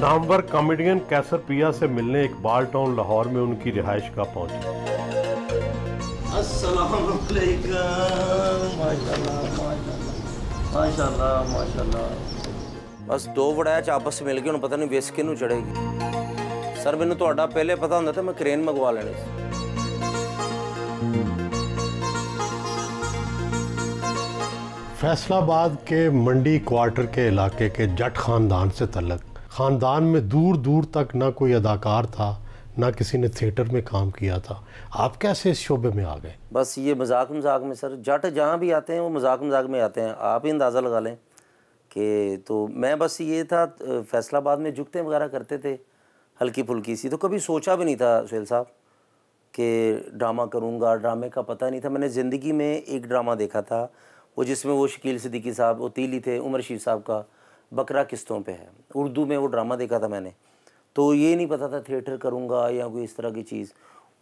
Namvar comedian कैसर पिया से मिलने एक बाल टाउन लाहौर में उनकी रिहाइश का पहुंचे बस दो वड़ाया च आपस मिल गए पता नहीं वेस किनू चढ़ेगी सर मैं तो पहले पता होंगे तो मैं क्रेन मंगवा लेने फैसलाबाद के मंडी क्वार्टर के इलाके के जट खानदान से तलक ख़ानदान में दूर दूर तक ना कोई अदाकार था ना किसी ने थिएटर में काम किया था आप कैसे इस शोबे में आ गए बस ये मजाक मजाक में सर जट जहाँ भी आते हैं वो मजाक मजाक में आते हैं आप ही अंदाज़ा लगा लें कि तो मैं बस ये था फैसलाबाद में जुगते वगैरह करते थे हल्की फुल्की सी तो कभी सोचा भी नहीं था सुहेल साहब कि ड्रामा करूँगा ड्रामे का पता नहीं था मैंने ज़िंदगी में एक ड्रामा देखा था वो जिसमें वो शकील सिद्दीकी साहब वो तीली थे उमर शीर साहब का बकरा किस्तों पे है उर्दू में वो ड्रामा देखा था मैंने तो ये नहीं पता था थिएटर करूँगा या कोई इस तरह की चीज़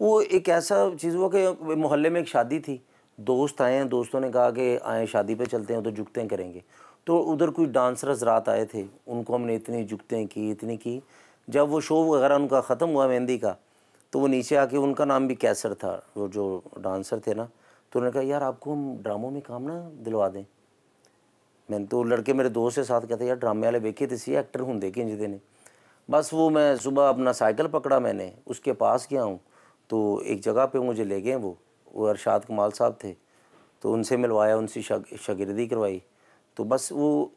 वो एक ऐसा चीज़ हुआ कि मोहल्ले में एक शादी थी दोस्त आए हैं दोस्तों ने कहा कि आए शादी पे चलते हैं तो जुगतें करेंगे तो उधर कोई डांसर रात आए थे उनको हमने इतनी जुगतें की इतनी की जब वो शो वगैरह उनका ख़त्म हुआ मेहंदी का तो वो नीचे आके उनका नाम भी कैसर था वो जो डांसर थे ना तो उन्होंने कहा यार आपको हम ड्रामों में काम ना दिलवा दें मैंने तो लड़के मेरे दोस्त के साथ कहते यार ड्रामे वाले वेखे तो सी एक्टर होंगे कि इंजदे ने बस वो मैं सुबह अपना साइकिल पकड़ा मैंने उसके पास गया हूँ तो एक जगह पे मुझे ले गए वो वो अरशाद कमाल साहब थे तो उनसे मिलवाया उनसे शग, करवाई तो बस वो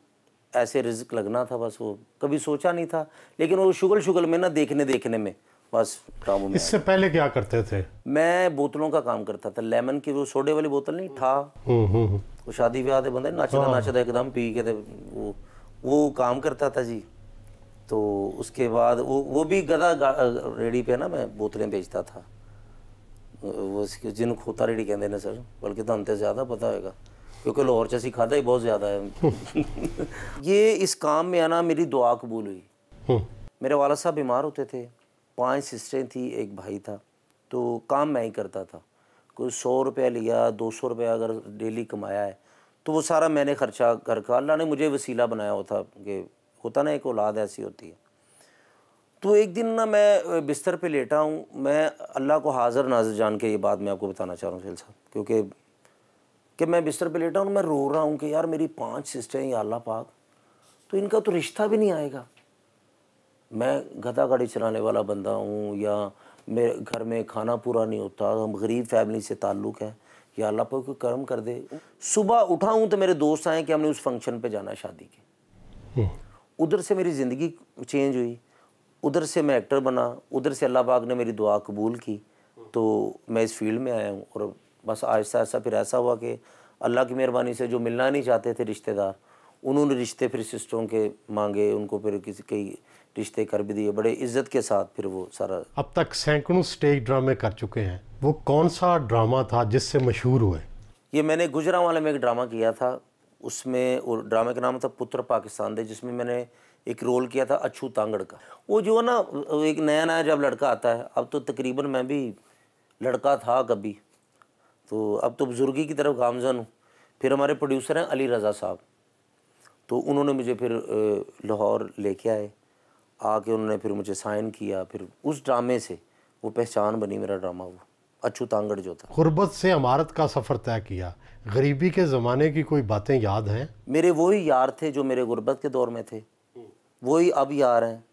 ऐसे रिज्क लगना था बस वो कभी सोचा नहीं था लेकिन वो शुगल शुगल में ना देखने देखने में बस काम में इससे पहले क्या करते थे मैं बोतलों का काम करता था लेमन की वो सोडे वाली बोतल नहीं था हम्म, हम्म, हम्म। वो शादी ब्याह के बंदे नाचता हाँ। नाचता एकदम पी के वो वो काम करता था जी तो उसके बाद वो वो भी गदा रेडी पे ना मैं बोतलें बेचता था वो जिन खोता रेडी कहते हैं सर बल्कि तो अंत ज़्यादा पता होगा क्योंकि लाहौर चसी खादा ही बहुत ज़्यादा है ये इस काम में आना मेरी दुआ कबूल हुई मेरे वाला साहब बीमार होते थे पांच सिस्टरें थी एक भाई था तो काम मैं ही करता था कोई सौ रुपया लिया दो सौ रुपया अगर डेली कमाया है तो वो सारा मैंने खर्चा घर का अल्लाह ने मुझे वसीला बनाया होता कि होता ना एक औलाद ऐसी होती है तो एक दिन ना मैं बिस्तर पे लेटा हूँ मैं अल्लाह को हाजिर नाजर जान के ये बात मैं आपको बताना चाह रहा हूँ साहब क्योंकि कि मैं बिस्तर पे लेटा हूँ मैं रो रहा हूँ कि यार मेरी पांच हैं या अल्लाह पाक तो इनका तो रिश्ता भी नहीं आएगा मैं गधा गाड़ी चलाने वाला बंदा हूँ या मेरे घर में खाना पूरा नहीं होता हम गरीब फैमिली से ताल्लुक़ है या अल्लाह पर कोई कर्म कर दे सुबह उठा हूँ तो मेरे दोस्त आए कि हमने उस फंक्शन पे जाना शादी के हम्म। उधर से मेरी ज़िंदगी चेंज हुई उधर से मैं एक्टर बना उधर से अल्लाह पाक ने मेरी दुआ कबूल की तो मैं इस फील्ड में आया हूँ और बस आहिस्ता आहिस्ता फिर ऐसा हुआ कि अल्लाह की मेहरबानी से जो मिलना नहीं चाहते थे रिश्तेदार उन्होंने रिश्ते फिर सिस्टरों के मांगे उनको फिर किसी कई रिश्ते कर भी दिए बड़े इज्जत के साथ फिर वो सारा अब तक सैकड़ों स्टेज ड्रामे कर चुके हैं वो कौन सा ड्रामा था जिससे मशहूर हुए ये मैंने गुजरा वाले में एक ड्रामा किया था उसमें और ड्रामे का नाम था पुत्र पाकिस्तान दे जिसमें मैंने एक रोल किया था अच्छू तांगड़ का वो जो है ना एक नया नया जब लड़का आता है अब तो तकरीबन मैं भी लड़का था कभी तो अब तो बुज़ुर्गी की तरफ गामजन हूँ फिर हमारे प्रोड्यूसर हैं अली रज़ा साहब तो उन्होंने मुझे फिर लाहौर लेके आए आके उन्होंने फिर मुझे साइन किया फिर उस ड्रामे से वो पहचान बनी मेरा ड्रामा वो अछूतांगड़ जो था गुर्बत से अमारत का सफ़र तय किया गरीबी के ज़माने की कोई बातें याद हैं मेरे वही यार थे जो मेरे गुर्बत के दौर में थे वही अब यार हैं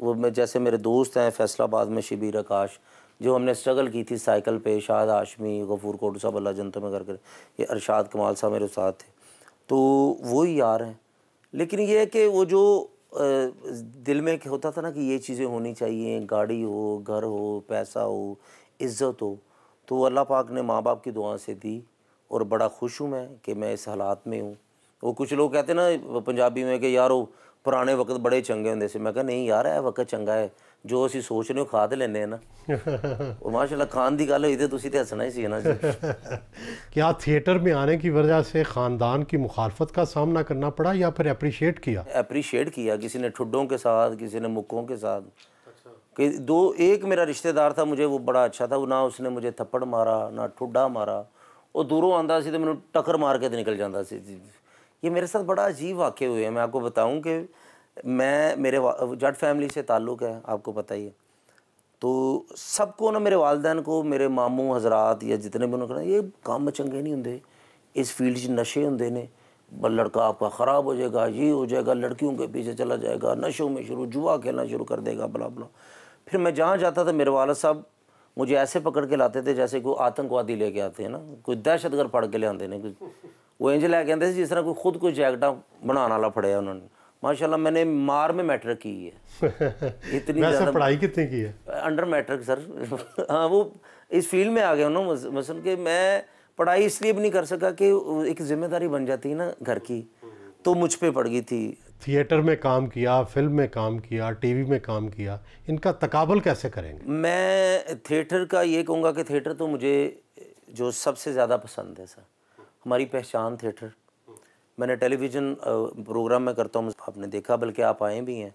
वो मैं जैसे मेरे दोस्त हैं फैसलाबाद में शिबिर आकाश जो हमने स्ट्रगल की थी साइकिल पे शाद आशमी गफूर कोट साहब अल्लाह जनत में कर ये अरशाद कमाल साहब मेरे साथ थे तो वही यार हैं लेकिन ये है कि वो जो दिल में होता था ना कि ये चीज़ें होनी चाहिए गाड़ी हो घर हो पैसा हो इज़्ज़त हो तो अल्लाह पाक ने माँ बाप की दुआ से दी और बड़ा खुश हूँ मैं कि मैं इस हालात में हूँ वो कुछ लोग कहते ना पंजाबी में कि यार वो पुराने वक्त बड़े चंगे होंगे से मैं कह नहीं यार है वक्त चंगा है जो अस सोच रहे खा तो ਲੈਨੇ ਆ ਨਾ खान की गल हुई तो तुम ही सी ना क्या थिएटर में आने की वजह से ख़ानदान की मुखालफत का सामना करना पड़ा या फिर अप्रीशिएट किया अप्रीशिएट किया किसी ने ठुडों के साथ किसी ने मुक्कों के साथ अच्छा। कि दो एक मेरा रिश्तेदार था मुझे वो बड़ा अच्छा था ना उसने मुझे थप्पड़ मारा ना ठुडा मारा वो दूरों आता मैं टक्कर मार के निकल जाता ये मेरे साथ बड़ा अजीब वाक्य हुए हैं मैं आपको बताऊँ कि मैं मेरे जट फैमिली से ताल्लुक़ है आपको पता ही है तो सबको ना मेरे वालदेन को मेरे मामू हजरात या जितने भी उन्होंने ये काम चंगे नहीं होंगे इस फील्ड 'च नशे होंगे ने लड़का आपका ख़राब हो जाएगा ये हो जाएगा लड़कियों के पीछे चला जाएगा नशों में शुरू जुआ खेलना शुरू कर देगा बला बला फिर मैं जहाँ जाता था मेरे वालद साहब मुझे ऐसे पकड़ के लाते थे जैसे कोई आतंकवादी लेके आते हैं ना कोई दहशतगर्द पढ़ के लिया ने कुछ वो इंज लैके आते जिस तरह कोई खुद कोई जैकटा बनाने वाला फड़े उन्होंने माशाल्लाह मैंने मार में मैट्रिक की है इतनी ज़्यादा पढ़ाई कितनी की है अंडर मैट्रिक सर हाँ वो इस फील्ड में आ गया ना मसल के मैं पढ़ाई इसलिए भी नहीं कर सका कि एक जिम्मेदारी बन जाती है ना घर की तो मुझ पर पड़ गई थी थिएटर में काम किया फिल्म में काम किया टीवी में काम किया इनका तकाबल कैसे करेंगे मैं थिएटर का ये कहूँगा कि थिएटर तो मुझे जो सबसे ज़्यादा पसंद है सर हमारी पहचान थिएटर मैंने टेलीविज़न प्रोग्राम में करता हूँ आपने देखा बल्कि आप आए भी हैं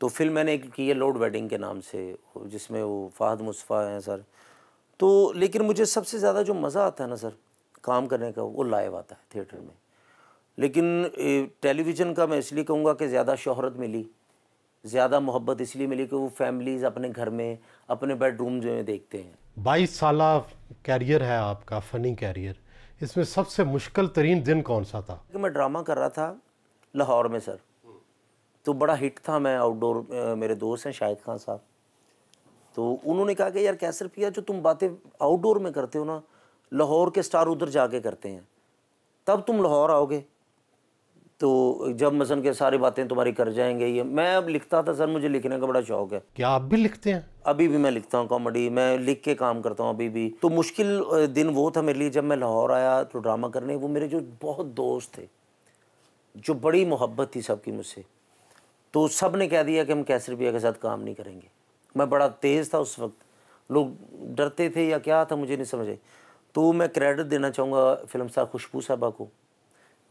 तो फिल्म मैंने एक की है लोड वेडिंग के नाम से जिसमें वो फ़ाहद मुस्फा हैं सर तो लेकिन मुझे सबसे ज़्यादा जो मज़ा आता है ना सर काम करने का वो लाइव आता है थिएटर में लेकिन टेलीविज़न का मैं इसलिए कहूँगा कि ज़्यादा शोहरत मिली ज़्यादा मोहब्बत इसलिए मिली कि वो फैमिलीज़ अपने घर में अपने बेडरूम जो है देखते हैं बाईस साल कैरियर है आपका फ़नी कैरियर इसमें सबसे मुश्किल तरीन दिन कौन सा था मैं ड्रामा कर रहा था लाहौर में सर तो बड़ा हिट था मैं आउटडोर मेरे दोस्त हैं शाहिद खान साहब तो उन्होंने कहा कि यार कैसर पिया जो तुम बातें आउटडोर में करते हो ना लाहौर के स्टार उधर जाके करते हैं तब तुम लाहौर आओगे तो जब मसन के सारी बातें तुम्हारी कर जाएंगे ये मैं अब लिखता था सर मुझे लिखने का बड़ा शौक है क्या आप भी लिखते हैं अभी भी मैं लिखता हूँ कॉमेडी मैं लिख के काम करता हूँ अभी भी तो मुश्किल दिन वो था मेरे लिए जब मैं लाहौर आया तो ड्रामा करने वो मेरे जो बहुत दोस्त थे जो बड़ी मोहब्बत थी सबकी मुझसे तो सब ने कह दिया कि हम कैसे रुपया के साथ काम नहीं करेंगे मैं बड़ा तेज़ था उस वक्त लोग डरते थे या क्या था मुझे नहीं समझे तो मैं क्रेडिट देना चाहूँगा फिल्म स्टार खुशबू साहबा को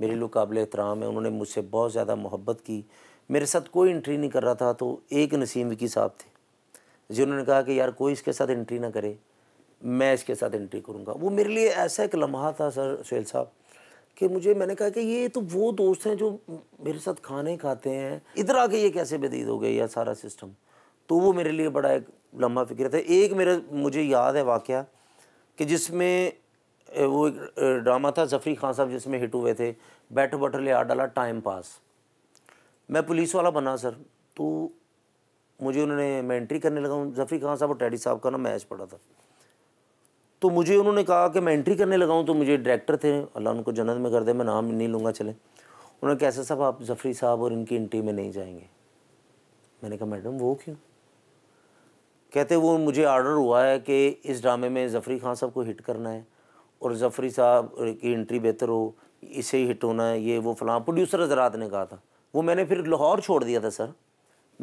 मेरे लिए काबिल एहतराम है उन्होंने मुझसे बहुत ज़्यादा मोहब्बत की मेरे साथ कोई एंट्री नहीं कर रहा था तो एक नसीम विकी साहब थे जिन्होंने कहा कि यार कोई इसके साथ एंट्री ना करे मैं इसके साथ एंट्री करूँगा वो मेरे लिए ऐसा एक लम्हा था सर सुहेल साहब कि मुझे मैंने कहा कि ये तो वो दोस्त हैं जो मेरे साथ खाने खाते हैं इधर आके ये कैसे बदीद हो गए या सारा सिस्टम तो वो मेरे लिए बड़ा एक लम्हा फिक्र था एक मेरा मुझे याद है वाक़ कि जिसमें वो एक ड्रामा था जफरी खान साहब जिसमें हिट हुए थे बैठो बैठो ले आ डाला टाइम पास मैं पुलिस वाला बना सर तो मुझे उन्होंने मैं एंट्री करने लगा हूँ जफरी खान साहब और टैडी साहब का ना मैच पड़ा था तो मुझे उन्होंने कहा कि मैं एंट्री करने लगा हूँ तो मुझे डायरेक्टर थे अल्लाह उनको जन्नत में कर दे मैं नाम नहीं लूँगा चले उन्होंने कैसे साहब आप जफरी साहब और इनकी एंट्री में नहीं जाएंगे मैंने कहा मैडम वो क्यों कहते वो मुझे आर्डर हुआ है कि इस ड्रामे में जफरी खान साहब को हिट करना है और जफरी साहब की एंट्री बेहतर हो इसे हिट होना है ये वो फलां प्रोड्यूसर हजरात ने कहा था वो मैंने फिर लाहौर छोड़ दिया था सर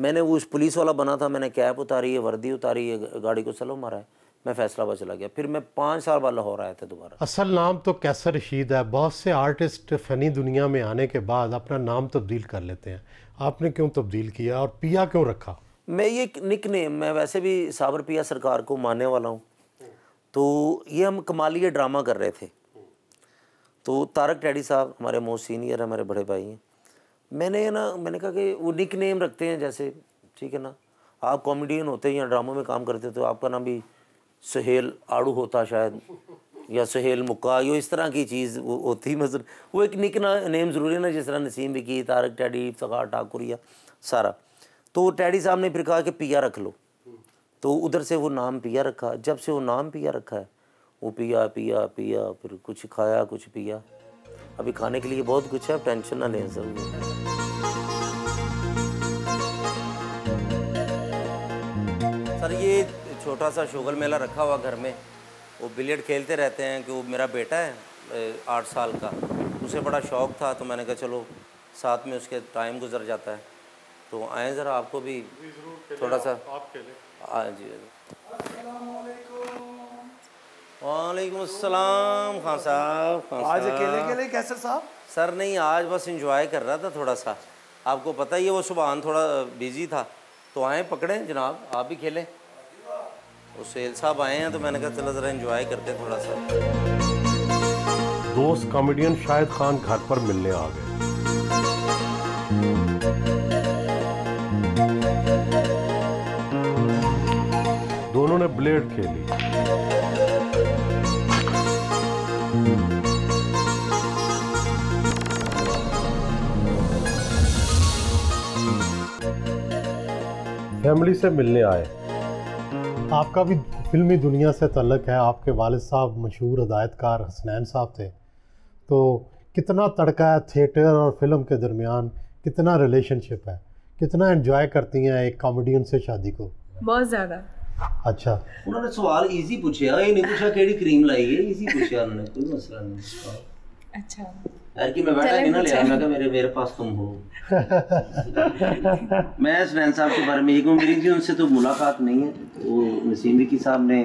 मैंने वो उस पुलिस वाला बना था मैंने कैप उतारी है वर्दी उतारी है गाड़ी को सलो मारा है मैं फैसला बाद चला गया फिर मैं पाँच साल बाद लाहौर आया था दोबारा असल नाम तो कैसर रशीद है बहुत से आर्टिस्ट फ़नी दुनिया में आने के बाद अपना नाम तब्दील कर लेते हैं आपने क्यों तब्दील किया और पिया क्यों रखा मैं ये निक नेम मैं वैसे भी साबर पिया सरकार को मानने वाला हूँ तो ये हम कमालिया ड्रामा कर रहे थे तो तारक टैडी साहब हमारे मोस्ट सीनियर हमारे बड़े भाई हैं मैंने ना मैंने कहा कि वो निक नेम रखते हैं जैसे ठीक है ना आप कॉमेडियन होते हैं या ड्रामों में काम करते हो तो आपका नाम भी सहेल आड़ू होता शायद या सहेल मुक्का यो इस तरह की चीज़ वो होती मतलब वो एक निक ना नेम ज़रूरी है ना जिस तरह नसीम भी की तारक टैडी ठाकुर या सारा तो टैडी साहब ने फिर कहा कि पिया रख लो तो उधर से वो नाम पिया रखा जब से वो नाम पिया रखा है वो पिया पिया पिया फिर कुछ खाया कुछ पिया अभी खाने के लिए बहुत कुछ है टेंशन ना लें जरूर सर ये छोटा सा शुगर मेला रखा हुआ घर में वो बिलियर्ड खेलते रहते हैं कि वो मेरा बेटा है आठ साल का उसे बड़ा शौक था तो मैंने कहा चलो साथ में उसके टाइम गुजर जाता है तो आए ज़रा आपको भी थोड़ा सा आप, आप वालेकुम खान साहब आज अकेले अकेले कैसे साहब सर नहीं आज बस इंजॉय कर रहा था थोड़ा सा आपको पता ही है वो सुबह थोड़ा बिजी था तो आए पकड़े जनाब आप भी खेलें वो सेल साहब आए हैं तो मैंने कहा चलो ज़रा इंजॉय करते थोड़ा सा दोस्त कॉमेडियन शाहिद खान घर पर मिलने आ गए उन्होंने ब्लेड खेली फैमिली से मिलने आए आपका भी फिल्मी दुनिया से तल्लक है आपके वालिद साहब मशहूर हदायतकार हसनैन साहब थे तो कितना तड़का है थिएटर और फिल्म के दरमियान कितना रिलेशनशिप है कितना एंजॉय करती हैं एक कॉमेडियन से शादी को बहुत ज़्यादा अच्छा उन्होंने सवाल इजी पूछया हाँ, ये नहीं पूछा केड़ी क्रीम लाई है इजी पूछया उन्होंने कोई मसला नहीं अच्छा यार कि मैं बैठा नहीं ना ले मैं कहा मेरे मेरे पास तुम हो मैं सुनैन साहब के बारे में एक कहूँ मेरी जी उनसे तो मुलाकात नहीं है वो नसीम विकी साहब ने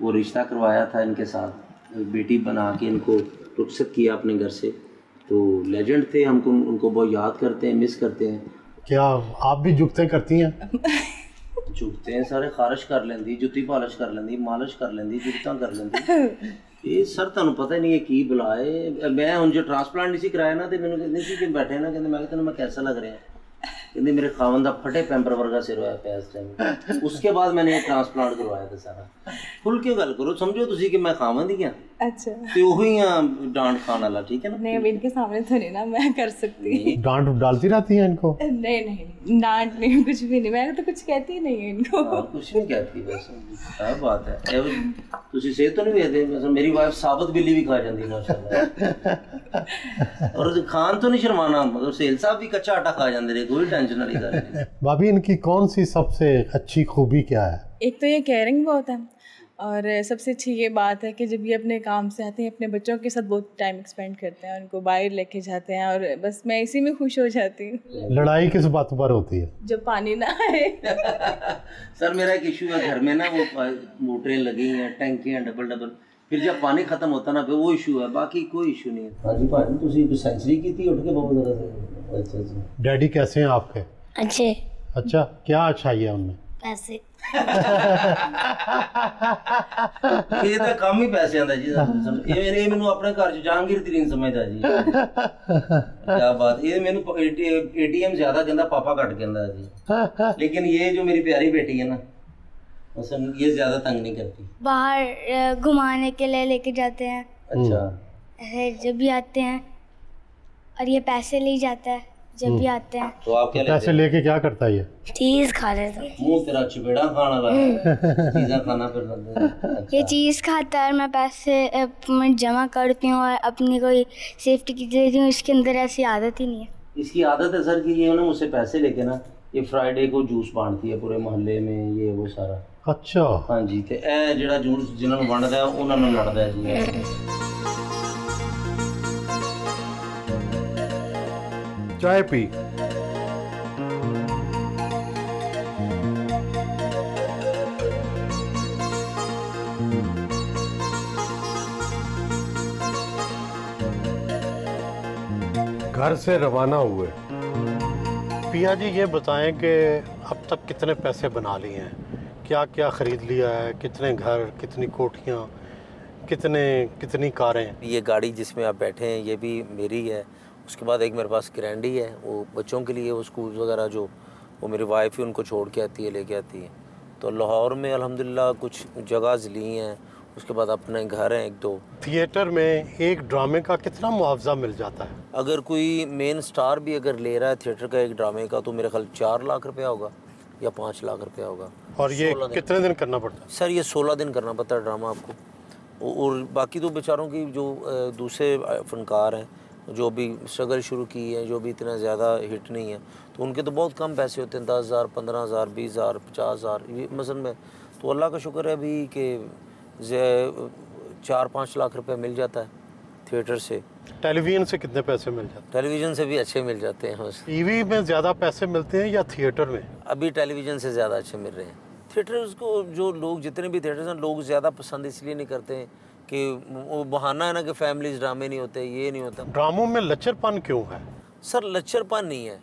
वो रिश्ता करवाया था इनके साथ बेटी बना के इनको रुखसत किया अपने घर से तो लेजेंड थे हमको उनको बहुत याद करते हैं मिस करते हैं क्या आप भी जुगते करती हैं ਝੁਕਤੇ ਸਾਰੇ ਖਾਰਸ਼ ਕਰ ਲੈਂਦੀ ਜੁੱਤੀ ਪਾਲਿਸ਼ ਕਰ ਲੈਂਦੀ ਮਾਲਿਸ਼ ਕਰ ਲੈਂਦੀ ਜੁੱਤਾਂ ਕਰ ਲੈਂਦੀ ਇਹ ਸਰ ਤੁਹਾਨੂੰ ਪਤਾ ਨਹੀਂ ਇਹ ਕੀ ਬੁਲਾਏ ਮੈਂ ਹੁਣ ਜੋ ਟ੍ਰਾਂਸਪਲਾਂਟ ਨਹੀਂ ਸੀ ਕਰਾਇਆ ਨਾ ਤੇ ਮੈਨੂੰ ਕਹਿੰਦੇ ਸੀ ਕਿ ਬੈਠੇ ਨਾ ਕਹਿੰਦੇ ਮੈਂ ਕਿਹਾ ਤੈਨੂੰ ਮੈਂ ਕੈਸਾ ਲੱਗ ਰਿਹਾ यदि मेरे खावन का फटे पैम्पर वर्गा सिर होया इस टाइम उसके बाद मैंने ट्रांसप्लांट करवाया था सारा खुल के गल करो समझो ਤੁਸੀਂ कि तो नहीं ना मैं कर सकती डांट डालती रहती है इनको नहीं नहीं डांट नहीं कुछ भी नहीं मैं तो कुछ कहती ही नहीं इनको हाँ, कुछ नहीं कहती क्या बात है तो नहीं मेरी वाइफ साबत बिल्ली भी खा और खान तो नहीं शर्माना सेल साहब भी कच्चा आटा खा ਜਾਂਦੇ टेंशन वाली है भाभी इनकी कौन सी सबसे अच्छी खूबी क्या है एक तो ये केयरिंग बहुत है और सबसे अच्छी ये बात है कि जब ये अपने काम से आते हैं अपने बच्चों के साथ बहुत टाइम स्पेंड करते हैं उनको बाहर लेके जाते हैं और बस मैं इसी में खुश हो जाती हूँ लड़ाई किस बात पर होती है जब पानी ना आए सर मेरा एक इशू है घर में ना वो मोटरें लगी हैं टैंकियाँ डबल डबल फिर जब पानी खत्म होता ना फिर वो इशू है बाकी कोई इशू नहीं है हाँ जी भाजी तुम सैंचुरी की थी उठ के बहुत ज़्यादा डैडी कैसे हैं आपके अच्छे अच्छा क्या अच्छाई है उनमें ਪੈਸੇ ਇਹ ਤਾਂ ਕੰਮ ਹੀ ਪੈਸਿਆਂ ਦਾ ਜੀ ਇਹ ਇਹ ਮੈਨੂੰ ਆਪਣੇ ਘਰ ਚ ਜਹਾਂਗੀਰ ਤਰੀਨ ਸਮਝਦਾ ਜੀ ਕੀ ਬਾਤ ਇਹ ਮੈਨੂੰ ਏਟੀਐਮ ਜ਼ਿਆਦਾ ਕਹਿੰਦਾ ਪਾਪਾ ਘੱਟ ਕਹਿੰਦਾ ਜੀ ਲੇਕਿਨ ਇਹ ਜੋ ਮੇਰੀ ਪਿਆਰੀ ਬੇਟੀ ਹੈ ਨਾ उसमें ये ज्यादा तंग नहीं करती बाहर घुमाने के लिए लेके जाते हैं अच्छा फिर जब भी आते हैं और ये पैसे ले जाता है जब भी हम्म। आते हैं तो आप क्या तो पैसे लेके क्या करता है ये चीज खा लेता तो। मुंह तेरा चुपेड़ा खाना लगा हम्म। चीजा खाना फिर अच्छा। ये चीज खाता है मैं पैसे मैं जमा करती हूँ और अपनी कोई सेफ्टी की देती हूँ इसके अंदर ऐसी आदत ही नहीं है इसकी आदत है सर कि ये ना मुझसे पैसे लेके ना ये फ्राइडे को जूस बांटती है पूरे मोहल्ले में ये वो सारा अच्छा हाँ जी तो यह जूस जिन्होंने बांटता है उन्होंने लड़ता है जी हम्म। चाय पी घर से रवाना हुए पिया जी ये बताएं कि अब तक कितने पैसे बना लिए हैं क्या क्या ख़रीद लिया है कितने घर कितनी कोठियाँ कितने कितनी कारें ये गाड़ी जिसमें आप बैठे हैं ये भी मेरी है उसके बाद एक मेरे पास ग्रैंडी है वो बच्चों के लिए वो स्कूल वगैरह जो वो मेरी वाइफ ही उनको छोड़ के आती है लेके आती है तो लाहौर में अल्हम्दुलिल्लाह कुछ जगह ली हैं उसके बाद अपने घर हैं एक दो थिएटर में एक ड्रामे का कितना मुआवजा मिल जाता है अगर कोई मेन स्टार भी अगर ले रहा है थिएटर का एक ड्रामे का तो मेरे ख्याल चार लाख रुपया होगा या पाँच लाख रुपया होगा और ये कितने दिन, दिन करना पड़ता है सर ये सोलह दिन करना पड़ता है ड्रामा आपको और बाकी तो बेचारों की जो दूसरे फनकार हैं जो भी स्ट्रगल शुरू की है जो भी इतना ज़्यादा हिट नहीं है तो उनके तो बहुत कम पैसे होते हैं दस हज़ार पंद्रह हज़ार बीस हज़ार पचास हज़ार ये मसलन में तो अल्लाह का शुक्र है अभी कि चार पाँच लाख रुपए मिल जाता है थिएटर से टेलीविजन से कितने पैसे मिल जाते हैं टेलीविजन से भी अच्छे मिल जाते हैं टी टीवी में ज़्यादा पैसे मिलते हैं या थिएटर में अभी टेलीविजन से ज़्यादा अच्छे मिल रहे हैं थिएटर्स को जो लोग जितने भी थिएटर्स हैं लोग ज़्यादा पसंद इसलिए नहीं करते हैं कि वो बहाना है ना कि फैमिलीज ड्रामे नहीं होते ये नहीं होता ड्रामों में लचरपन क्यों है सर लचरपन नहीं है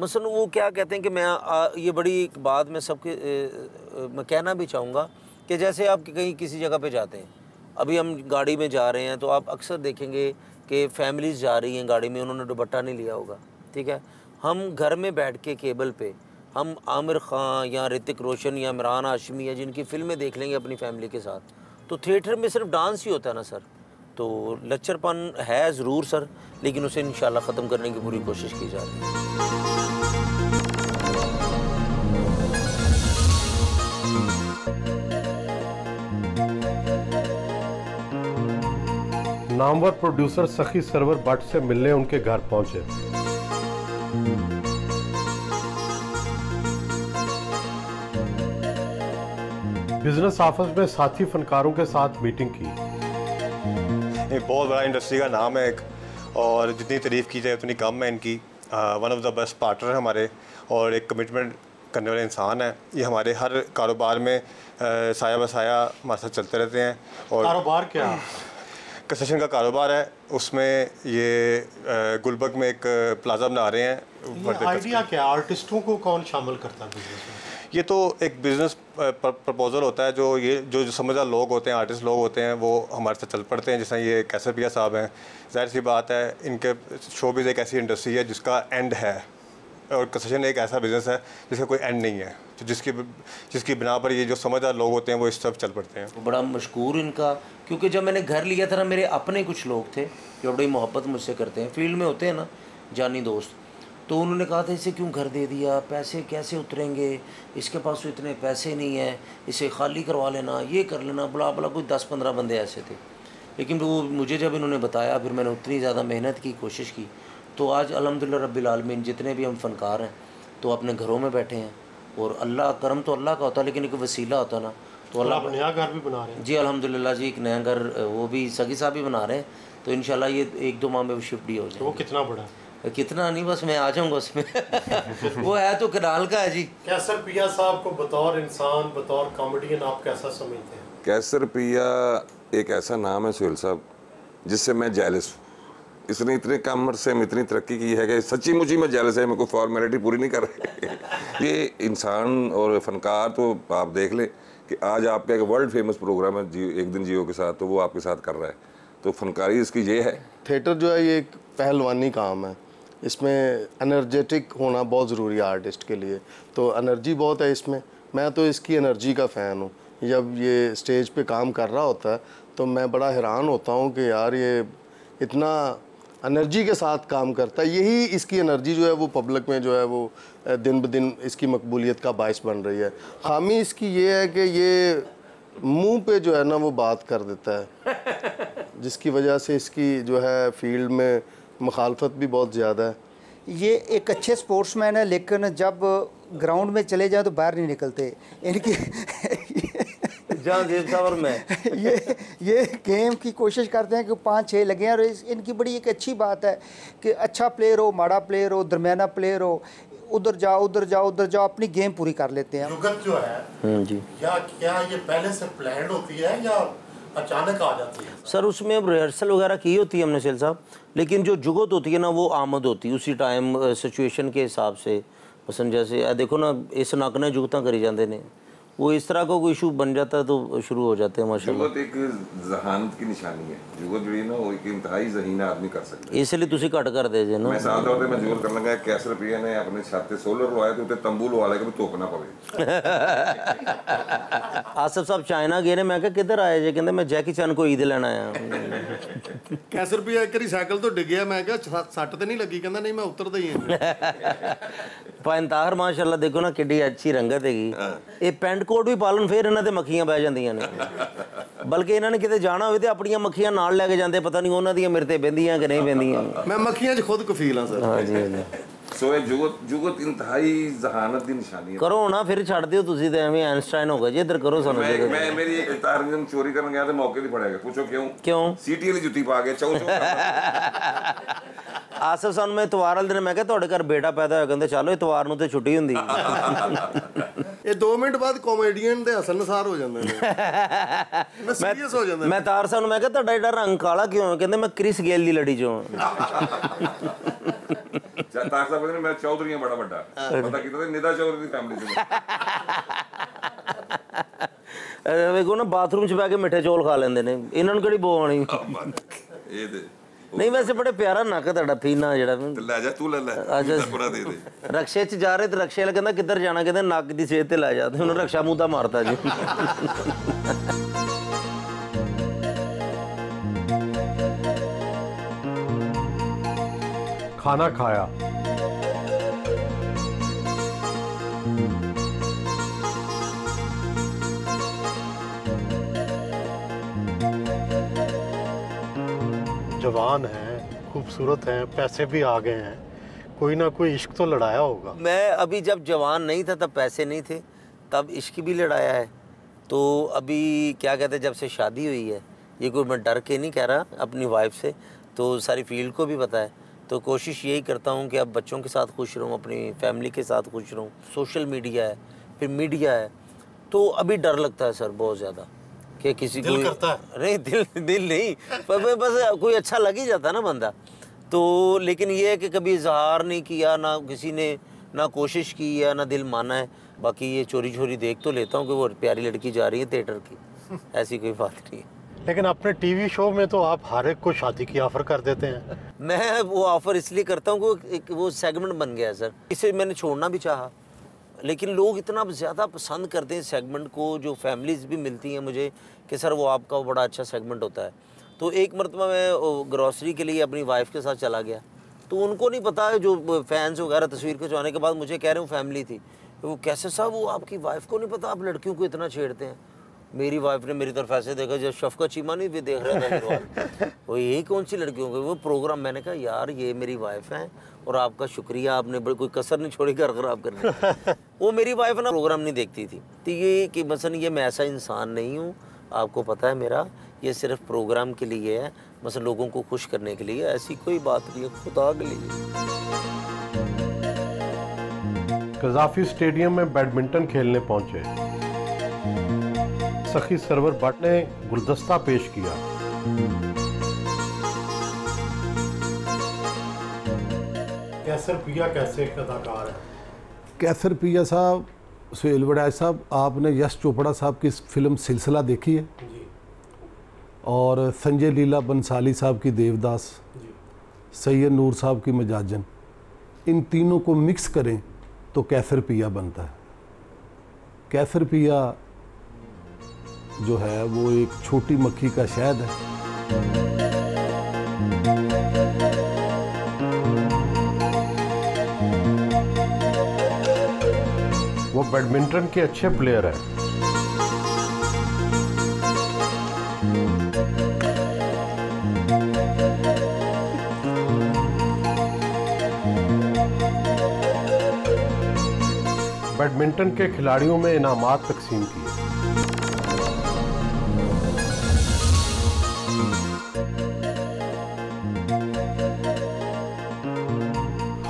मसलन वो क्या कहते हैं कि मैं आ, ये बड़ी एक बात मैं सबके मैं कहना भी चाहूँगा कि जैसे आप कहीं किसी जगह पे जाते हैं अभी हम गाड़ी में जा रहे हैं तो आप अक्सर देखेंगे कि फैमिलीज जा रही हैं गाड़ी में उन्होंने दुपट्टा नहीं लिया होगा ठीक है हम घर में बैठ के केबल पे हम आमिर खां या ऋतिक रोशन या इमरान हाशमी या जिनकी फ़िल्में देख लेंगे अपनी फैमिली के साथ तो थिएटर में सिर्फ डांस ही होता है ना सर तो लच्चरपन है ज़रूर सर लेकिन उसे इन ख़त्म करने की पूरी कोशिश की जा रही है नामवर प्रोड्यूसर सखी सरवर भट्ट से मिलने उनके घर पहुंचे बिजनेस ऑफिस में साथी फनकारों के साथ मीटिंग की एक बहुत बड़ा इंडस्ट्री का नाम है एक और जितनी तारीफ की जाए उतनी कम है इनकी one of the best partner हमारे और एक कमिटमेंट करने वाले इंसान है ये हमारे हर कारोबार में आ, साया बसाया हमारे साथ चलते रहते हैं और कारोबार क्या कंस्ट्रक्शन का कारोबार है उसमें ये गुलबर्ग में एक प्लाजा बना रहे हैं आइडिया क्या आर्टिस्टों को कौन शामिल करता है बिजनेस में ये तो एक बिज़नेस प्रपोज़ल होता है जो ये जो, समझदार लोग होते हैं आर्टिस्ट लोग होते हैं वो हमारे साथ चल पड़ते हैं जैसे ये कैसे पिया साहब हैं जाहिर सी बात है इनके शोबिज़ एक ऐसी इंडस्ट्री है जिसका एंड है और कंस्ट्रक्शन एक ऐसा बिज़नेस है जिसका कोई एंड नहीं है तो जिसकी जिसकी बिना पर ये जो समझदार लोग होते हैं वो इस तरफ चल पड़ते हैं बड़ा मशहूर इनका क्योंकि जब मैंने घर लिया था ना मेरे अपने कुछ लोग थे जो बड़ी मोहब्बत मुझसे करते हैं फील्ड में होते हैं ना जानी दोस्त तो उन्होंने कहा था इसे क्यों घर दे दिया पैसे कैसे उतरेंगे इसके पास तो इतने पैसे नहीं है इसे खाली करवा लेना ये कर लेना बुला बुला कुछ दस पंद्रह बंदे ऐसे थे लेकिन वो मुझे जब इन्होंने बताया फिर मैंने उतनी ज़्यादा मेहनत की कोशिश की तो आज अलहमदिल्ला रबीआलमीन जितने भी हम फ़नकार हैं तो अपने घरों में बैठे हैं और अल्लाह करम तो अल्लाह का होता है लेकिन एक वसीला होता ना तो अल्लाह नया घर भी बना रहे हैं जी अलहमदिल्ला जी एक नया घर वो भी सगी साहब भी बना रहे हैं तो इन ये एक दो माह में शिफ्ट ही हो जाए तो वो कितना बड़ा है कितना नहीं बस मैं आ जाऊंगा उसमें वो है तो कनाल का है जी कैसर पिया साहब को बतौर इंसान बतौर कॉमेडियन आप कैसा समझते हैं कैसर पिया एक ऐसा नाम है सुहेल साहब जिससे मैं जैलिस हूँ इसने इतने कम से में इतनी तरक्की की है कि सच्ची मुझी मैं जैलिस है मेरे को फॉर्मेलिटी पूरी नहीं कर रहे ये इंसान और फनकार तो आप देख लें कि आज आपका एक वर्ल्ड फेमस प्रोग्राम है जी एक दिन जियो के साथ तो वो आपके साथ कर रहा है तो फनकारी इसकी ये है थिएटर जो है ये एक पहलवानी काम है इसमें एनर्जेटिक होना बहुत ज़रूरी है आर्टिस्ट के लिए तो एनर्जी बहुत है इसमें मैं तो इसकी एनर्जी का फ़ैन हूँ जब ये स्टेज पे काम कर रहा होता है तो मैं बड़ा हैरान होता हूँ कि यार ये इतना एनर्जी के साथ काम करता है यही इसकी एनर्जी जो है वो पब्लिक में जो है वो दिन ब दिन इसकी मकबूलीत का बायस बन रही है हामी इसकी ये है कि ये मुंह पे जो है ना वो बात कर देता है जिसकी वजह से इसकी जो है फील्ड में मुखालफत भी बहुत ज़्यादा है ये एक अच्छे स्पोर्ट्समैन है लेकिन जब ग्राउंड में चले जाए तो बाहर नहीं निकलते इनकी में ये ये गेम की कोशिश करते हैं कि पाँच छः लगे हैं और इनकी बड़ी एक अच्छी बात है कि अच्छा प्लेयर हो माड़ा प्लेयर हो दरमियाना प्लेयर हो उधर जाओ उधर जाओ उधर जाओ अपनी गेम पूरी कर लेते हैं जो है हाँ जी या क्या ये पहले से प्लान होती है या अचानक आ जाती है सर उसमें अब रिहर्सल वगैरह की होती है हमने सेल साहब लेकिन जो जुगत होती है ना वो आमद होती है उसी टाइम सिचुएशन के हिसाब से पसंद जैसे देखो ना इस नाकना जुगत करी जाते हैं वो इस तरह का कोई इशू बन जाता है तो शुरू हो जाते हैं माशाल्लाह एक जहानत की निशानी है जुगत जी ना वो एक इंतहाई जहीन आदमी कर सकता है इसलिए ਤੁਸੀਂ ਘਟ ਕਰ ਦੇ ਜੇ ਨਾ ਮੈਂ ਸਾਹ ਤੌਰ ਤੇ ਮਨਜ਼ੂਰ ਕਰਨ ਲੱਗਾ ਕਿ ਕਿਸ ਰੁਪਏ ਨੇ ਆਪਣੇ ਛੱਤ ਤੇ ਸੋਲਰ ਲਵਾਇਆ ਤੇ ਉੱਤੇ ਤੰਬੂ ਲਵਾ ਲਿਆ ਕਿ ਵੀ ਧੁੱਪ ਨਾ ਪਵੇ ਆਸਫ ਸਾਹਿਬ ਚਾਈਨਾ ਗਏ ਨੇ ਮੈਂ ਕਿਹਾ ਕਿੱਧਰ ਆਏ ਜੇ ਕਹਿੰਦੇ ਮੈਂ ਜੈਕੀ ਚਨ ਕੋ ਈਦ ਲੈਣ ਆਇਆ ਕਿਸ ਰੁਪਏ ਇੱਕ ਸਾਈਕਲ ਤੋਂ ਡਿੱਗਿਆ ਮੈਂ ਕਿਹਾ ਸੱਟ ਤੇ ਨਹੀਂ ਲੱਗੀ ਕਹਿੰਦਾ ਨਹੀਂ ਮੈਂ ਉਤਰਦਾ ਹੀ ਹਾਂ ਪਾਇੰਤਾਹਰ ਮਾਸ਼ਾਅੱਲਾ ਦੇਖੋ ਨਾ ਕਿੱਡੀ ਅੱਛੀ ਰੰਗਤ ਹੈਗੀ ਇਹ ਪੈਂਟ ਕੋਟ ਵੀ ਪਾਲਣ ਫਿਰ ਇਹਨਾਂ ਤੇ ਮੱਖੀਆਂ ਬਹਿ ਜਾਂਦੀਆਂ ਨੇ ਬਲਕਿ ਇਹਨਾਂ ਨੇ ਕਿਤੇ ਜਾਣਾ ਹੋਵੇ ਤੇ ਆਪਣੀਆਂ ਮੱਖੀਆਂ ਨਾਲ ਲੈ ਕੇ ਜਾਂਦੇ ਪਤਾ ਨਹੀਂ ਉਹਨਾਂ ਦੀਆਂ ਮੇਰੇ ਤੇ ਬੈੰਦੀਆਂ ਕਿ ਨਹੀਂ ਬੈੰਦੀਆਂ ਮੈਂ ਮੱਖੀਆਂ 'ਚ ਖੁਦ ਕਫੀਲ ਹਾਂ ਸਰ ਹਾਂਜੀ ਹਾਂਜੀ ਸੋ ਇਹ ਜੁਗਤ ਜੁਗਤ ਇੰਤਹਾਈ ਜ਼ਹਾਨਤ ਦੀ ਨਿਸ਼ਾਨੀ ਹੈ ਕਰੋ ਨਾ ਫਿਰ ਛੱਡ ਦਿਓ ਤੁਸੀਂ ਤੇ ਐਵੇਂ ਆਇਨਸਟਾਈਨ ਹੋ ਗਏ ਜੇ ਇਧਰ ਕਰੋ ਸਾਨੂੰ ਮੈਂ ਮੈਂ ਮੇਰੀ ਇੱਕ ਚੋਰੀ ਕਰਨ ਗਿਆ ਤੇ ਮੌਕੇ ਤੇ ਫੜਿਆ ਗਿਆ ਪੁੱਛੋ ਕਿਉਂ ਕਿਉਂ ਸੀਟੀ ਵਾਲੀ ਜੁੱਤੀ ਪਾ ਕੇ ਚੌਂ ਚੌਂ ਆਸਫ ਸਾਨੂੰ ਮੈਂ ਇਤਵਾਰ ਵਾਲੇ ਦਿਨ ਮੈਂ ਕਿਹਾ ਤੁਹਾਡੇ ਘਰ ਬੇਟਾ ਪੈਦਾ ਹੋਇਆ ਕਹਿੰਦੇ ਚਲੋ ਇਤਵਾਰ ਨੂੰ ਤੇ ਛੁੱਟੀ ਹੁੰਦੀ ਇਹ 2 ਮਿੰਟ ਬਾਅਦ ਕਾਮੇਡੀਅਨ ਦੇ ਹਸਨਸਾਰ ਹੋ ਜਾਂਦੇ ਨੇ ਮੈਂ ਸੀਰੀਅਸ ਹੋ ਜਾਂਦਾ ਮੈਂ ਤਾਰ ਸਾਨੂੰ ਨੂੰ ਮੈਂ ਕਿਹਾ ਤੁਹਾਡਾ ਇਹਦਾ ਰੰਗ ਕਾਲਾ ਕਿਉਂ ਕਹਿੰਦੇ ਮੈਂ ਕ੍ਰਿਸ ਗੇਲ ਦੀ ਲੜੀ ਚੋਂ ਤਾਰ ਸਾਹਿਬ ਕਹਿੰਦੇ ਮੈਂ ਚੌਧਰੀਆਂ ਬੜਾ ਵੱਡਾ ਪਤਾ ਕੀਤਾ ਨਿਦਾ ਚੌਧਰੀ ਦੀ ਫੈਮਿਲੀ ਚੋਂ ਵੇਖੋ ਨਾ ਬਾਥਰੂਮ 'ਚ ਬੈ ਕੇ ਮਿੱਠੇ ਚੋਲ ਖਾ ਲੈਂਦੇ ਨੇ ਇਹਨਾਂ ਨੂੰ ਕਿਹੜੀ ਆਣੀ ਇਹ ਤੇ ਨਹੀਂ ਵੈਸੇ ਬੜੇ ਪਿਆਰਾ ਨੱਕ ਤੁਹਾਡਾ ਫੀਨਾ ਜਿਹੜਾ ਲੈ ਜਾ ਤੂੰ ਲੈ ਲੈ ਪੂਰਾ ਦੇ ਦੇ ਰਕਸ਼ੇ 'ਚ ਜਾ ਰਹੇ ਤੇ ਰਕਸ਼ੇ ਵਾਲਾ ਕਹਿੰਦਾ ਕਿੱਧਰ ਜਾਣਾ ਕਹਿੰਦਾ ਨੱਕ ਦੀ ਸੇਧ ਤੇ ਲੈ ਜਾ ਤੇ ਉਹਨੂੰ ਰਕਸ਼ਾ ਮੂੰਹ ਦਾ ਮਾਰਦਾ ਜੀ ਖਾਣਾ ਖਾਇਆ जवान हैं खूबसूरत हैं पैसे भी आ गए हैं कोई ना कोई इश्क तो लड़ाया होगा मैं अभी जब जवान नहीं था तब पैसे नहीं थे तब इश्क भी लड़ाया है तो अभी क्या कहते हैं जब से शादी हुई है ये कोई मैं डर के नहीं कह रहा अपनी वाइफ से तो सारी फील्ड को भी पता है तो कोशिश यही करता हूँ कि अब बच्चों के साथ खुश रहूँ अपनी फैमिली के साथ खुश रहूँ सोशल मीडिया है फिर मीडिया है तो अभी डर लगता है सर बहुत ज़्यादा कि किसी को अरे नहीं दिल दिल नहीं पर बस कोई अच्छा लग ही जाता ना बंदा तो लेकिन ये है कि कभी इजहार नहीं किया ना किसी ने ना कोशिश की है ना दिल माना है बाकी ये चोरी चोरी देख तो लेता हूँ कि वो प्यारी लड़की जा रही है थिएटर की ऐसी कोई बात नहीं है लेकिन अपने टीवी शो में तो आप हर एक को शादी की ऑफर कर देते हैं मैं वो ऑफर इसलिए करता हूँ कि वो सेगमेंट बन गया है सर इसे मैंने छोड़ना भी चाहा लेकिन लोग इतना ज़्यादा पसंद करते हैं सेगमेंट को जो फैमिलीज़ भी मिलती हैं मुझे कि सर वो आपका बड़ा अच्छा सेगमेंट होता है तो एक मरतबा मैं ग्रॉसरी के लिए अपनी वाइफ के साथ चला गया तो उनको नहीं पता जो फैंस वगैरह तस्वीर खिंचवाने के बाद मुझे कह रहे हो फैमिली थी वो कैसे साहब वो आपकी वाइफ को नहीं पता आप लड़कियों को इतना छेड़ते हैं मेरी वाइफ ने मेरी तरफ ऐसे देखा जब शफका चीमा नहीं भी देख रहा था वो ये कौन सी लड़कियों के वो प्रोग्राम मैंने कहा यार ये मेरी वाइफ हैं और आपका शुक्रिया आपने बड़ी कोई कसर नहीं छोड़ी घर खराब करने वो मेरी वाइफ ना प्रोग्राम नहीं देखती थी तो ये कि मसन ये मैं ऐसा इंसान नहीं हूँ आपको पता है मेरा ये सिर्फ प्रोग्राम के लिए है बस लोगों को खुश करने के लिए ऐसी कोई बात नहीं है खुदा के लिए कजाफी स्टेडियम में बैडमिंटन खेलने पहुंचे सखी सरवर भट्ट ने गुलदस्ता पेश किया कैसर पिया कैसे एक अदाकार है कैसर पिया साहब सुहेल बड़ाज साहब आपने यश चोपड़ा साहब की फिल्म सिलसिला देखी है और संजय लीला बंसाली साहब की देवदास सैयद नूर साहब की मजाजन इन तीनों को मिक्स करें तो कैसर पिया बनता है कैसर पिया जो है वो एक छोटी मक्खी का शहद है वो बैडमिंटन के अच्छे प्लेयर हैं बैडमिंटन के खिलाड़ियों में इनामत तकसीम किए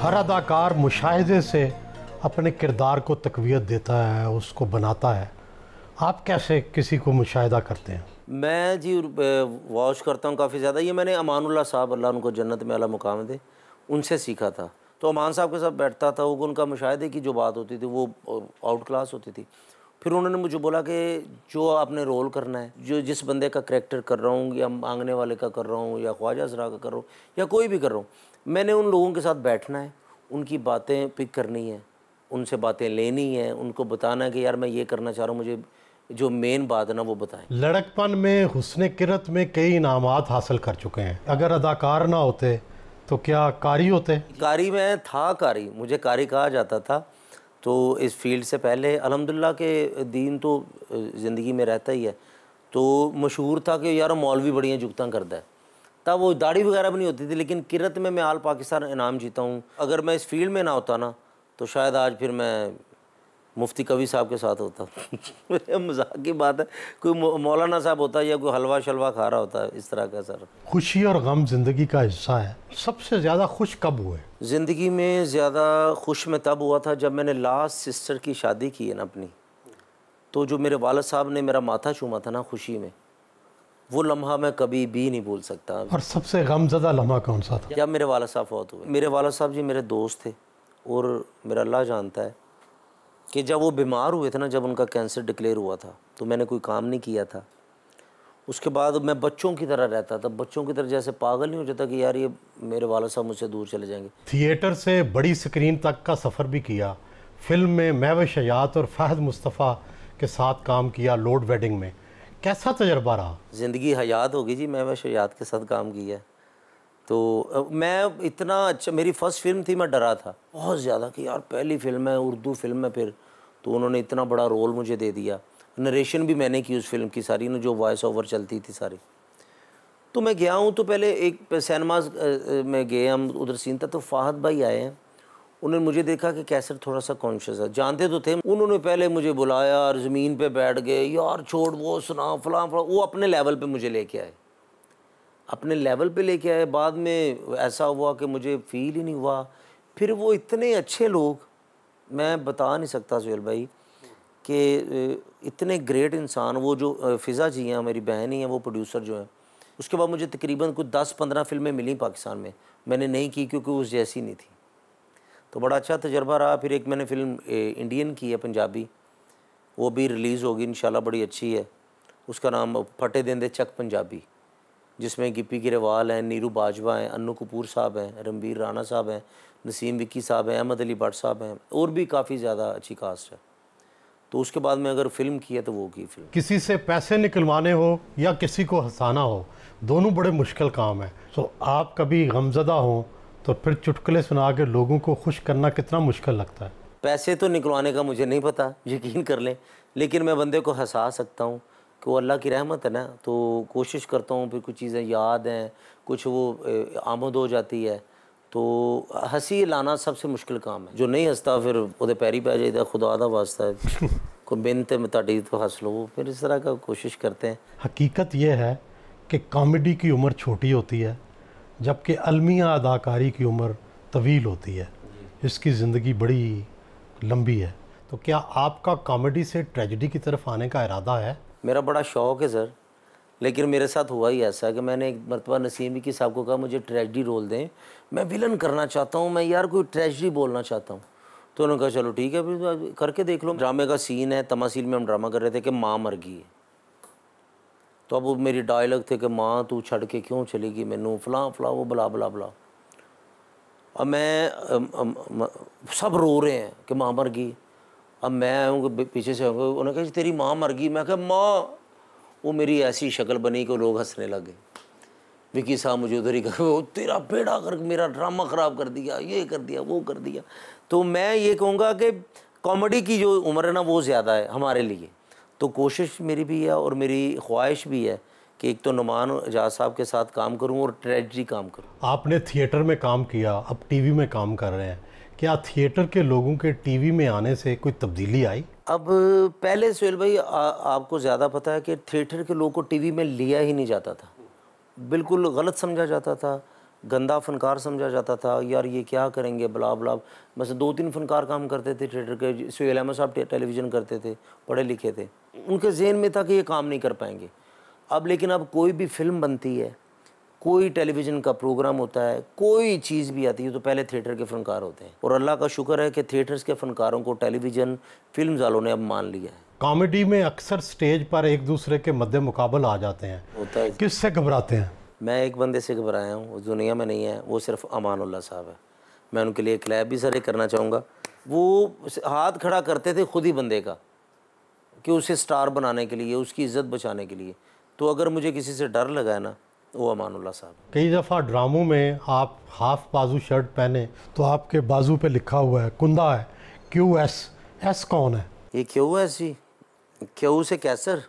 हर अदाकार मुशाहे से अपने किरदार को तकवीत देता है उसको बनाता है आप कैसे किसी को मुशाहिदा करते हैं मैं जी वॉश करता हूँ काफ़ी ज़्यादा ये मैंने अमानुल्ला साहब अल्लाह उनको जन्नत में अला मुकाम दे उनसे सीखा था तो अमान साहब के साथ बैठता था वो उनका मुशाहे की जो बात होती थी वो आउट क्लास होती थी फिर उन्होंने मुझे बोला कि जो आपने रोल करना है जो जिस बंदे का करेक्टर कर रहा हूँ या मांगने वाले का कर रहा हूँ या ख्वाजा सरा का कर रहा हूँ या कोई भी कर रहा हूँ मैंने उन लोगों के साथ बैठना है उनकी बातें पिक करनी है उनसे बातें लेनी है उनको बताना है कि यार मैं ये करना चाह रहा हूँ मुझे जो मेन बात है ना वो बताएं लड़कपन में हुसन किरत में कई इनाम हासिल कर चुके हैं अगर अदाकार ना होते तो क्या कारी होते कारी में था कारी मुझे कारी कहा जाता था तो इस फील्ड से पहले अलहमदिल्ला के दीन तो ज़िंदगी में रहता ही है तो मशहूर था कि यार मौलवी बढ़िया जुगत करता है तब वो दाढ़ी वगैरह भी नहीं होती थी लेकिन किरत में मैं आल पाकिस्तान इनाम जीता हूँ अगर मैं इस फील्ड में ना होता ना तो शायद आज फिर मैं मुफ्ती कवि साहब के साथ होता मजाक की बात है कोई मौलाना साहब होता है या कोई हलवा शलवा खा रहा होता है इस तरह का सर खुशी और गम ज़िंदगी का हिस्सा है सबसे ज़्यादा खुश कब हुए ज़िंदगी में ज़्यादा खुश में तब हुआ था जब मैंने लास्ट सिस्टर की शादी की है ना अपनी तो जो मेरे वालद साहब ने मेरा माथा चूमा था ना खुशी में वो लम्हा मैं कभी भी नहीं भूल सकता और सबसे गमजदा लम्हा कौन सा था जब मेरे वालद साहब बहुत हुए मेरे वालद साहब जी मेरे दोस्त थे और मेरा अल्लाह जानता है कि जब वो बीमार हुए थे ना जब उनका कैंसर डिक्लेयर हुआ था तो मैंने कोई काम नहीं किया था उसके बाद मैं बच्चों की तरह रहता था बच्चों की तरह जैसे पागल नहीं हो जाता कि यार ये मेरे वाला साहब मुझसे दूर चले जाएंगे थिएटर से बड़ी स्क्रीन तक का सफ़र भी किया फिल्म में मैव शयात और फहद मुस्तफ़ा के साथ काम किया लोड वेडिंग में कैसा तजर्बा रहा ज़िंदगी हयात होगी जी मैव शयात के साथ काम किया तो मैं इतना अच्छा मेरी फर्स्ट फिल्म थी मैं डरा था बहुत ज़्यादा कि यार पहली फिल्म है उर्दू फिल्म है फिर तो उन्होंने इतना बड़ा रोल मुझे दे दिया नरेशन भी मैंने की उस फिल्म की सारी ना जो वॉइस ओवर चलती थी सारी तो मैं गया हूँ तो पहले एक सैनमाज में गए हम उधर सीन था तो फाहद भाई आए हैं उन्होंने मुझे देखा कि कैसर थोड़ा सा कॉन्शियस है जानते तो थे उन्होंने पहले मुझे बुलाया और ज़मीन पे बैठ गए यार छोड़ वो सुना फलां फला वो अपने लेवल पे मुझे लेके आए अपने लेवल पे लेके आए बाद में ऐसा हुआ कि मुझे फील ही नहीं हुआ फिर वो इतने अच्छे लोग मैं बता नहीं सकता सुहेल भाई कि इतने ग्रेट इंसान वो जो फ़िज़ा जी हैं मेरी बहन ही हैं वो प्रोड्यूसर जो हैं उसके बाद मुझे तकरीबन कुछ दस पंद्रह फिल्में मिली पाकिस्तान में मैंने नहीं की क्योंकि उस जैसी नहीं थी तो बड़ा अच्छा तजर्बा रहा फिर एक मैंने फ़िल्म इंडियन की है पंजाबी वो भी रिलीज़ होगी इन बड़ी अच्छी है उसका नाम फटे देंदे चक पंजाबी जिसमें गिप्पी गिरवाल हैं नीरू बाजवा हैं अनु कपूर साहब हैं रणबीर राणा साहब हैं नसीम विक्की साहब हैं अहमद अली भट्ट साहब हैं और भी काफ़ी ज़्यादा अच्छी कास्ट है तो उसके बाद में अगर फिल्म की है तो वो की फिल्म किसी से पैसे निकलवाने हो या किसी को हंसाना हो दोनों बड़े मुश्किल काम हैं तो आप कभी गमजदा हों तो फिर चुटकुले सुना के लोगों को खुश करना कितना मुश्किल लगता है पैसे तो निकलवाने का मुझे नहीं पता यकीन कर लें लेकिन मैं बंदे को हंसा सकता हूँ कि वो अल्लाह की रहमत है ना तो कोशिश करता हूँ फिर कुछ चीज़ें याद हैं कुछ वो आमद हो जाती है तो हंसी लाना सबसे मुश्किल काम है जो नहीं हंसता फिर वो पैरी पै जाता तो खुदा का वास्ता है कोई मेहनत में तो हंस लो फिर इस तरह का कोशिश करते हैं हकीकत यह है कि कॉमेडी की उम्र छोटी होती है जबकि अलमिया अदाकारी की उम्र तवील होती है इसकी ज़िंदगी बड़ी लंबी है तो क्या आपका कॉमेडी से ट्रेजडी की तरफ आने का इरादा है मेरा बड़ा शौक़ है सर लेकिन मेरे साथ हुआ ही ऐसा कि मैंने एक मरतबा नसीम की साहब को कहा मुझे ट्रेजडी रोल दें मैं विलन करना चाहता हूँ मैं यार कोई ट्रेजडी बोलना चाहता हूँ तो उन्होंने कहा चलो ठीक है फिर तो करके देख लो ड्रामे का सीन है तमासिल में हम ड्रामा कर रहे थे कि माँ मर गई तो अब वो मेरी डायलॉग थे कि माँ तू छड़ के क्यों चली गई मैनू फला फला वो बुला बुला बुला अब मैं अम, अम, अम, सब रो रहे हैं कि माँ मर गई अब मैं हूँ पीछे से आऊँगा उन्होंने कहा तेरी माँ मर गई मैं कहा माँ वो मेरी ऐसी शक्ल बनी कि लोग हंसने लगे विकी साहब मुझे उधर ही कहा तेरा बेड़ा कर मेरा ड्रामा ख़राब कर दिया ये कर दिया वो कर दिया तो मैं ये कहूँगा कि कॉमेडी की जो उम्र है ना वो ज़्यादा है हमारे लिए तो कोशिश मेरी भी है और मेरी ख्वाहिश भी है कि एक तो नुमान एजाज साहब के साथ काम करूँ और ट्रेजडी काम करूँ आपने थिएटर में काम किया अब टीवी में काम कर रहे हैं क्या थिएटर के लोगों के टीवी में आने से कोई तब्दीली आई अब पहले सुहेल भाई आ, आपको ज़्यादा पता है कि थिएटर के लोगों को टीवी में लिया ही नहीं जाता था बिल्कुल गलत समझा जाता था गंदा फनकार समझा जाता था यार ये क्या करेंगे बला बला बस दो तीन फनकार काम करते थे थिएटर के सुहेल अहमद साहब टेलीविज़न करते थे पढ़े लिखे थे उनके जहन में था कि ये काम नहीं कर पाएंगे अब लेकिन अब कोई भी फिल्म बनती है कोई टेलीविज़न का प्रोग्राम होता है कोई चीज़ भी आती है तो पहले थिएटर के फनकार होते हैं और अल्लाह का शुक्र है कि थिएटर्स के फनकारों को टेलीविज़न फिल्म वालों ने अब मान लिया है कॉमेडी में अक्सर स्टेज पर एक दूसरे के मध्य मुकाबल आ जाते हैं होता है किससे घबराते हैं मैं एक बंदे से घबराया हूँ उस दुनिया में नहीं है वो सिर्फ अमानुल्ला साहब है मैं उनके लिए क्लैब भी सर करना चाहूँगा वो हाथ खड़ा करते थे खुद ही बंदे का कि उसे स्टार बनाने के लिए उसकी इज़्ज़त बचाने के लिए तो अगर मुझे किसी से डर लगा है ना वो अमानुल्ला साहब कई दफ़ा ड्रामों में आप हाफ बाजू शर्ट पहने तो आपके बाजू पे लिखा हुआ है कुंदा है क्यू एस एस कौन है ये क्यू एस जी क्यू से कैसर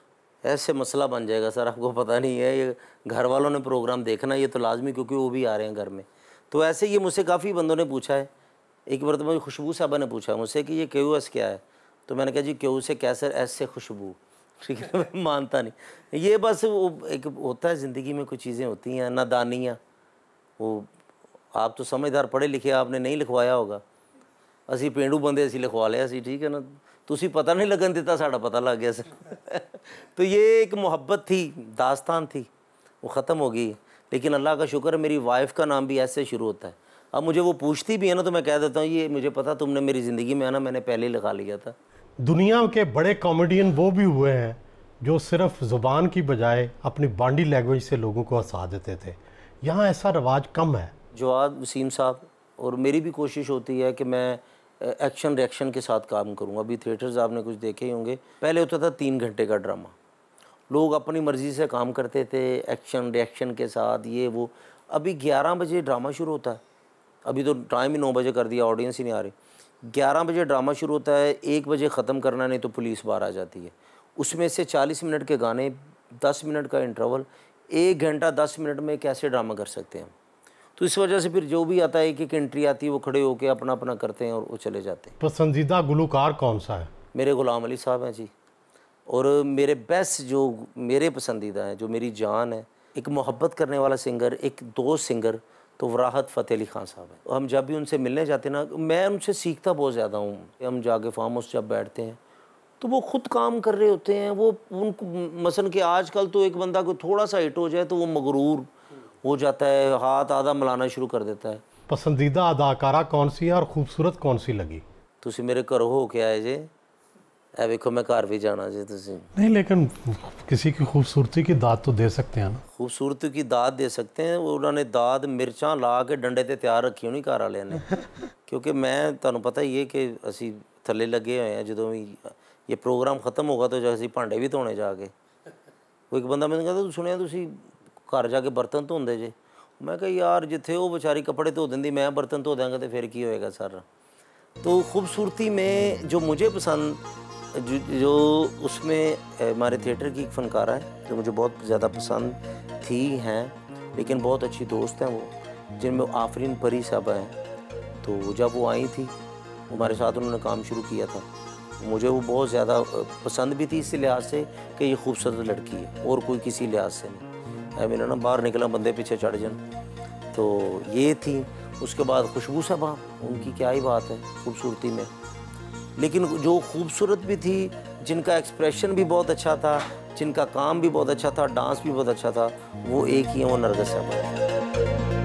ऐसे मसला बन जाएगा सर आपको पता नहीं है ये घर वालों ने प्रोग्राम देखना ये तो लाजमी क्योंकि वो भी आ रहे हैं घर में तो ऐसे ये मुझसे काफ़ी बंदों ने पूछा है एक बार तो मुझे खुशबू साहबा ने पूछा मुझसे कि ये क्यू एस क्या है तो मैंने कहा जी क्यू से कैसर एस से खुशबू ठीक है मैं मानता नहीं ये बस वो एक होता है ज़िंदगी में कुछ चीज़ें होती हैं नादानियाँ वो आप तो समझदार पढ़े लिखे आपने नहीं लिखवाया होगा असी पेंडू बंदे असी लिखवा लिया सी ठीक है ना ਤੁਸੀਂ पता नहीं लगन देता साढ़ा पता लग गया सर तो ये एक मोहब्बत थी दास्तान थी वो ख़त्म हो गई लेकिन अल्लाह का शुक्र मेरी वाइफ़ का नाम भी ऐसे शुरू होता है अब मुझे वो पूछती भी है ना तो मैं कह देता हूँ ये मुझे पता तुमने मेरी ज़िंदगी में आना मैंने पहले ही लिखा लिया था दुनिया के बड़े कॉमेडियन वो भी हुए हैं जो सिर्फ ज़ुबान की बजाय अपनी बॉडी लैंग्वेज से लोगों को हंसा देते थे यहाँ ऐसा रवाज कम है जवाद वसीम साहब और मेरी भी कोशिश होती है कि मैं एक्शन रिएक्शन के साथ काम करूँ अभी थिएटर्स आपने कुछ देखे ही होंगे पहले होता था तीन घंटे का ड्रामा लोग अपनी मर्ज़ी से काम करते थे एक्शन रिएक्शन के साथ ये वो अभी ग्यारह बजे ड्रामा शुरू होता है अभी तो टाइम ही नौ बजे कर दिया ऑडियंस ही नहीं आ रही ग्यारह बजे ड्रामा शुरू होता है एक बजे ख़त्म करना नहीं तो पुलिस बाहर आ जाती है उसमें से चालीस मिनट के गाने दस मिनट का इंटरवल एक घंटा दस मिनट में कैसे ड्रामा कर सकते हैं तो इस वजह से फिर जो भी आता है एक एक एंट्री आती है वो खड़े होकर अपना अपना करते हैं और वो चले जाते हैं पसंदीदा गुलकार कौन सा है मेरे गुलाम अली साहब हैं जी और मेरे बेस्ट जो मेरे पसंदीदा हैं जो मेरी जान है एक मोहब्बत करने वाला सिंगर एक दो सिंगर तो वराहत फ़तेह अली खान साहब हैं हम जब भी उनसे मिलने जाते ना मैं उनसे सीखता बहुत ज़्यादा हूँ हम जाके फार्म हाउस जब बैठते हैं तो वो खुद काम कर रहे होते हैं वो उनको मसन के आजकल तो एक बंदा को थोड़ा सा हिट हो जाए तो वो मगरूर हो जाता है हाथ आधा मिलाना शुरू कर देता है पसंदीदा अदाकारा कौन सी है और खूबसूरत कौन सी लगी तुम तो मेरे घर हो के आए जे ਇਹ ਵੇਖੋ ਮੈਂ ਘਰ ਵੀ ਜਾਣਾ ਜੀ ਤੁਸੀਂ नहीं लेकिन किसी की खूबसूरती की दाद तो दे सकते हैं ना ਖੂਬਸੂਰਤੀ ਕੀ ਦਾਤ ਦੇ ਸਕਦੇ ਹੈ ਉਹ ਉਹਨਾਂ ਨੇ ਦਾਤ ਮਿਰਚਾਂ ਲਾ ਕੇ ਡੰਡੇ ਤੇ ਤਿਆਰ ਰੱਖੀ ਹੋਣੀ ਘਰ ਵਾਲਿਆਂ ਨੇ ਕਿਉਂਕਿ ਮੈਂ ਤੁਹਾਨੂੰ ਪਤਾ ਹੀ ਹੈ ਕਿ ਅਸੀਂ ਥੱਲੇ ਲੱਗੇ ਹੋਏ ਆ ਜਦੋਂ ਵੀ ਇਹ ਪ੍ਰੋਗਰਾਮ ਖਤਮ ਹੋਗਾ ਤਾਂ ਜੋ ਅਸੀਂ ਭਾਂਡੇ ਵੀ ਧੋਣੇ ਜਾ ਕੇ ਕੋਈ ਇੱਕ ਬੰਦਾ ਮੈਨੂੰ ਕਹਿੰਦਾ ਤੂੰ ਸੁਣਿਆ ਤੁਸੀਂ ਘਰ ਜਾ ਕੇ ਬਰਤਨ ਧੋਂਦੇ ਜੇ ਮੈਂ ਕਿਹਾ ਯਾਰ ਜਿੱਥੇ ਉਹ ਵਿਚਾਰੀ ਕੱਪੜੇ ਧੋ ਦਿੰਦੀ ਮੈਂ ਬਰਤਨ ਧੋ ਦਾਂਗਾ ਤੇ ਫਿਰ ਕੀ ਹੋਏਗਾ ਸਰ तो खूबसूरती में जो मुझे पसंद जो जो उसमें हमारे थिएटर की एक फ़नकारा है जो मुझे बहुत ज़्यादा पसंद थी हैं लेकिन बहुत अच्छी दोस्त हैं वो जिनमें आफरीन परी साहबा हैं तो जब वो आई थी हमारे साथ उन्होंने काम शुरू किया था मुझे वो बहुत ज़्यादा पसंद भी थी इस लिहाज से कि ये खूबसूरत लड़की है और कोई किसी लिहाज से नहीं मेरा ना बाहर निकला बंदे पीछे चढ़ जान तो ये थी उसके बाद खुशबू साहबा हाँ, उनकी क्या ही बात है खूबसूरती में लेकिन जो खूबसूरत भी थी जिनका एक्सप्रेशन भी बहुत अच्छा था जिनका काम भी बहुत अच्छा था डांस भी बहुत अच्छा था वो एक ही है वो नरगस है